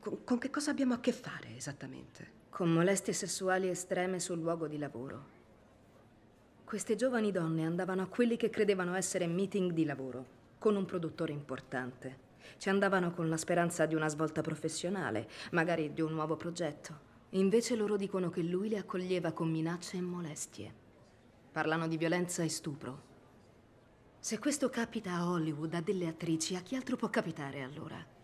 Con, con che cosa abbiamo a che fare esattamente? Con molestie sessuali estreme sul luogo di lavoro. Queste giovani donne andavano a quelli che credevano essere meeting di lavoro, con un produttore importante. Ci andavano con la speranza di una svolta professionale, magari di un nuovo progetto. Invece loro dicono che lui le accoglieva con minacce e molestie. Parlano di violenza e stupro. Se questo capita a Hollywood, a delle attrici, a chi altro può capitare allora?